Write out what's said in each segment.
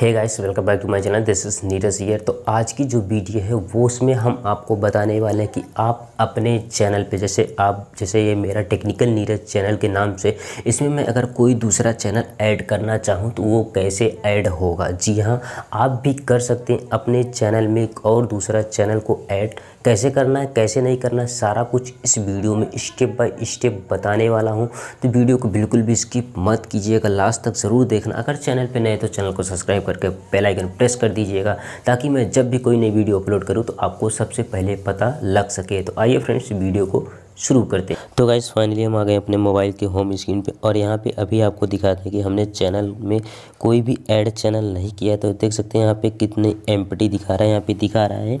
hey guys welcome back to my channel this is Neeraj here तो आज की जो वीडियो है वो उसमें हम आपको बताने वाले हैं कि आप अपने चैनल पे जैसे आप जैसे ये मेरा टेक्निकल नीरज चैनल के नाम से इसमें मैं अगर कोई दूसरा चैनल ऐड करना चाहूँ तो वो कैसे ऐड होगा जी हाँ आप भी कर सकते हैं अपने चैनल में एक और दूसरा चैनल को ऐड कैसे करना है कैसे नहीं करना है सारा कुछ इस वीडियो में स्टेप बाय स्टेप बताने वाला हूँ तो वीडियो को बिल्कुल भी स्किप मत कीजिएगा लास्ट तक ज़रूर देखना अगर चैनल पर नए तो चैनल को सब्सक्राइब करके बेलाइकन प्रेस कर दीजिएगा ताकि मैं जब भी कोई नई वीडियो अपलोड करूँ तो आपको सबसे पहले पता लग सके तो आइए फ्रेंड्स वीडियो को शुरू करते हैं तो गाइज फाइनली हम आ गए अपने मोबाइल के होम स्क्रीन पे और यहाँ पे अभी आपको दिखाते हैं कि हमने चैनल में कोई भी ऐड चैनल नहीं किया तो देख सकते हैं यहाँ पे कितने एम दिखा रहा है यहाँ पे दिखा रहा है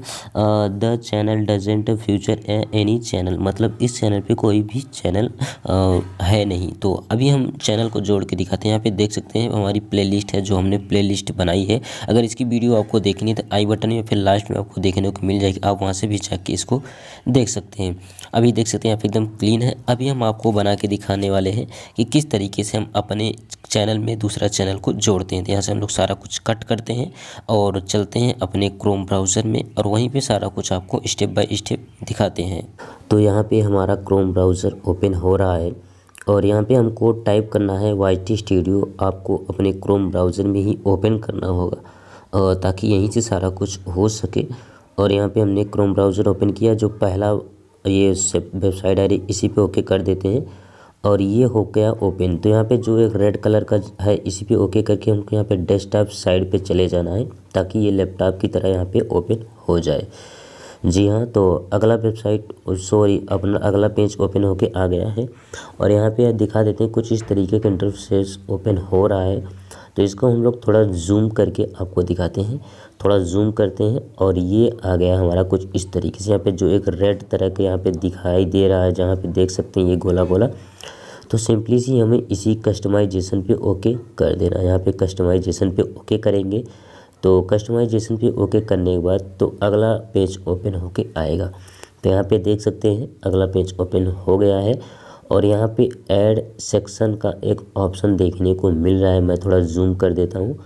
the channel doesn't future any channel मतलब इस चैनल पर कोई भी चैनल आ, है नहीं तो अभी हम चैनल को जोड़ के दिखाते हैं यहाँ पे देख सकते हैं हमारी प्ले है जो हमने प्ले बनाई है अगर इसकी वीडियो आपको देखनी है तो आई बटन या फिर लास्ट में आपको देखने को मिल जाएगी आप वहाँ से भी चाह के इसको देख सकते हैं अभी देख सकते हैं यहाँ एकदम क्लीन है अभी हम आपको बना के दिखाने वाले हैं कि किस तरीके से हम अपने चैनल में दूसरा चैनल को जोड़ते हैं तो यहाँ से हम लोग सारा कुछ कट करते हैं और चलते हैं अपने क्रोम ब्राउज़र में और वहीं पे सारा कुछ आपको स्टेप बाय स्टेप दिखाते हैं तो यहाँ पे हमारा क्रोम ब्राउज़र ओपन हो रहा है और यहाँ पे हमको टाइप करना है वाई टी स्टूडियो आपको अपने क्रोम ब्राउज़र में ही ओपन करना होगा ताकि यहीं से सारा कुछ हो सके और यहाँ पर हमने क्रोम ब्राउज़र ओपन किया जो पहला ये वेबसाइट आ रही इसी पे ओके कर देते हैं और ये हो गया ओपन तो यहाँ पे जो एक रेड कलर का है इसी पे ओके करके हमको यहाँ पे डेस्कटॉप साइड पे चले जाना है ताकि ये लैपटॉप की तरह यहाँ पे ओपन हो जाए जी हाँ तो अगला वेबसाइट सॉरी अपना अगला पेज ओपन होके आ गया है और यहाँ पे दिखा देते हैं कुछ इस तरीके का इंटरफेस ओपन हो रहा है तो इसको हम लोग थोड़ा जूम करके आपको दिखाते हैं थोड़ा जूम करते हैं और ये आ गया हमारा कुछ इस तरीके से यहाँ पे जो एक रेड तरह के यहाँ पे दिखाई दे रहा है जहाँ पे देख सकते हैं ये गोला गोला तो सिंपली सी हमें इसी कस्टमाइजेशन पे ओके कर देना है यहाँ पे कस्टमाइजेशन पे ओके करेंगे तो कस्टमाइजेशन पे ओके करने के बाद तो अगला पेज ओपन होके आएगा तो यहाँ पर देख सकते हैं अगला पेज ओपन हो गया है और यहाँ पे ऐड सेक्शन का एक ऑप्शन देखने को मिल रहा है मैं थोड़ा जूम कर देता हूँ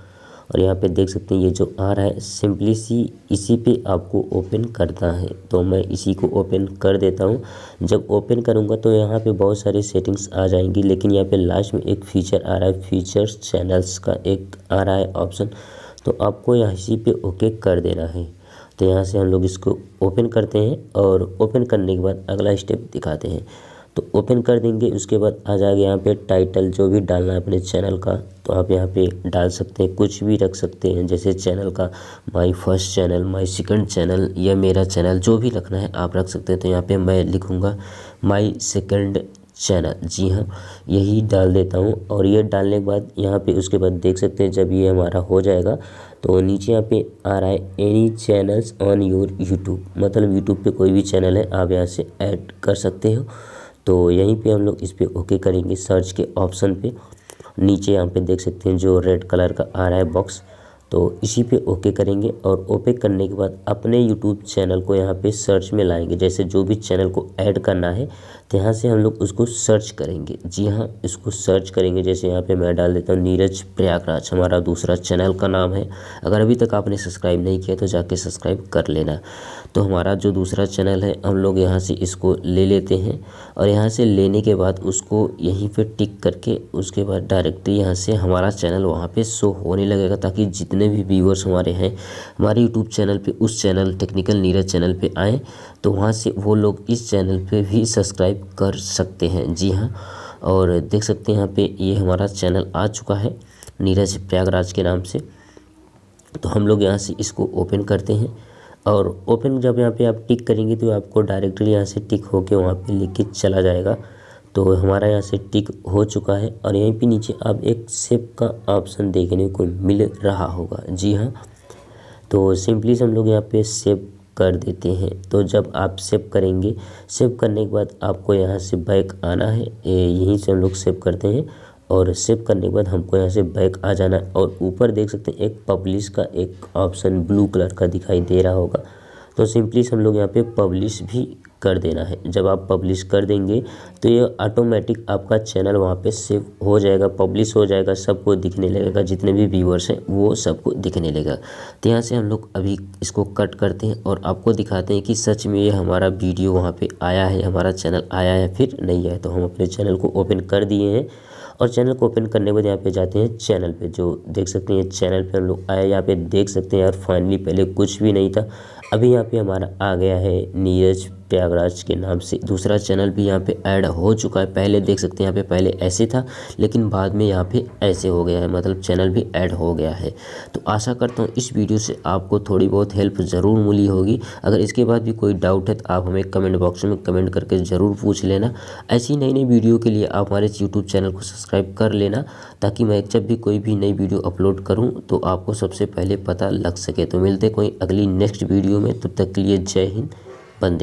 और यहाँ पे देख सकते हैं ये जो आ रहा है सिंपली सी इसी पे आपको ओपन करता है तो मैं इसी को ओपन कर देता हूँ जब ओपन करूँगा तो यहाँ पे बहुत सारे सेटिंग्स आ जाएंगी लेकिन यहाँ पे लास्ट में एक फीचर आ रहा है फीचर्स चैनल्स का एक आ रहा है ऑप्शन तो आपको यहाँ इसी पे ओके कर देना है तो यहाँ से हम लोग इसको ओपन करते हैं और ओपन करने के बाद अगला स्टेप दिखाते हैं तो ओपन कर देंगे उसके बाद आ जाएगा यहाँ पे टाइटल जो भी डालना है अपने चैनल का तो आप यहाँ पे डाल सकते हैं कुछ भी रख सकते हैं जैसे चैनल का my first channel my second channel या मेरा चैनल जो भी रखना है आप रख सकते हैं तो यहाँ पे मैं लिखूँगा माय सेकंड चैनल जी हाँ यही डाल देता हूँ और ये डालने के बाद यहाँ पे उसके बाद देख सकते हैं जब ये हमारा हो जाएगा तो नीचे यहाँ पे आ रहा है any channels on your YouTube मतलब यूट्यूब पे कोई भी चैनल है आप यहाँ से ऐड कर सकते हो तो यहीं पे हम लोग इस पर ओके करेंगे सर्च के ऑप्शन पे नीचे यहाँ पे देख सकते हैं जो रेड कलर का आ रहा है बॉक्स तो इसी पे ओके करेंगे और ओके करने के बाद अपने यूट्यूब चैनल को यहाँ पे सर्च में लाएंगे जैसे जो भी चैनल को ऐड करना है तो यहाँ से हम लोग उसको सर्च करेंगे जी हाँ इसको सर्च करेंगे जैसे यहाँ पे मैं डाल देता हूँ नीरज प्रयागराज हमारा दूसरा चैनल का नाम है अगर अभी तक आपने सब्सक्राइब नहीं किया तो जाके सब्सक्राइब कर लेना तो हमारा जो दूसरा चैनल है हम लोग यहाँ से इसको ले लेते हैं और यहाँ से लेने के बाद उसको यहीं पे टिक करके उसके बाद डायरेक्टली यहाँ से हमारा चैनल वहाँ पे शो होने लगेगा ताकि जितने भी व्यूवर्स हमारे हैं हमारे यूट्यूब चैनल पे उस चैनल टेक्निकल नीरज चैनल पे आएँ तो वहाँ से वो लोग इस चैनल पर भी सब्सक्राइब कर सकते हैं जी हाँ और देख सकते हैं यहाँ पर ये हमारा चैनल आ चुका है नीरज प्रयागराज के नाम से तो हम लोग यहाँ से इसको ओपन करते हैं और ओपन जब यहाँ पे आप टिक करेंगे तो आपको डायरेक्टली यहाँ से टिक के वहाँ पे के चला जाएगा तो हमारा यहाँ से टिक हो चुका है और यहीं पे नीचे आप एक सेप का ऑप्शन देखने को मिल रहा होगा जी हाँ तो सिंपली हम लोग यहाँ पे सेव कर देते हैं तो जब आप सेव करेंगे सेव करने के बाद आपको यहाँ से बैक आना है यहीं से हम लोग सेव करते हैं और सेव करने के बाद हमको यहाँ से बैक आ जाना है और ऊपर देख सकते हैं एक पब्लिश का एक ऑप्शन ब्लू कलर का दिखाई दे रहा होगा तो सिंपली हम लोग यहाँ पे पब्लिश भी कर देना है जब आप पब्लिश कर देंगे तो ये ऑटोमेटिक आपका चैनल वहाँ पे सेव हो जाएगा पब्लिश हो जाएगा सबको दिखने लगेगा जितने भी व्यूवर्स हैं वो सबको दिखने लगेगा तो यहाँ से हम लोग अभी इसको कट करते हैं और आपको दिखाते हैं कि सच में ये हमारा वीडियो वहाँ पर आया है हमारा चैनल आया है फिर नहीं आया तो हम अपने चैनल को ओपन कर दिए हैं और चैनल को ओपन करने के बाद यहाँ पे जाते हैं चैनल पे जो देख सकते हैं चैनल पे हम लोग आए यहाँ पे देख सकते हैं यार फाइनली पहले कुछ भी नहीं था अभी यहाँ पे हमारा आ गया है नीरज प्रयागराज के नाम से दूसरा चैनल भी यहाँ पे ऐड हो चुका है पहले देख सकते हैं यहाँ पे पहले ऐसे था लेकिन बाद में यहाँ पे ऐसे हो गया है मतलब चैनल भी ऐड हो गया है तो आशा करता हूँ इस वीडियो से आपको थोड़ी बहुत हेल्प ज़रूर मिली होगी अगर इसके बाद भी कोई डाउट है तो आप हमें कमेंट बॉक्स में कमेंट करके ज़रूर पूछ लेना ऐसी नई नई वीडियो के लिए आप हमारे यूट्यूब चैनल को सब्सक्राइब कर लेना ताकि मैं जब भी कोई भी नई वीडियो अपलोड करूँ तो आपको सबसे पहले पता लग सके तो मिलते कोई अगली नेक्स्ट वीडियो में तब तक के लिए जय हिंद बंदे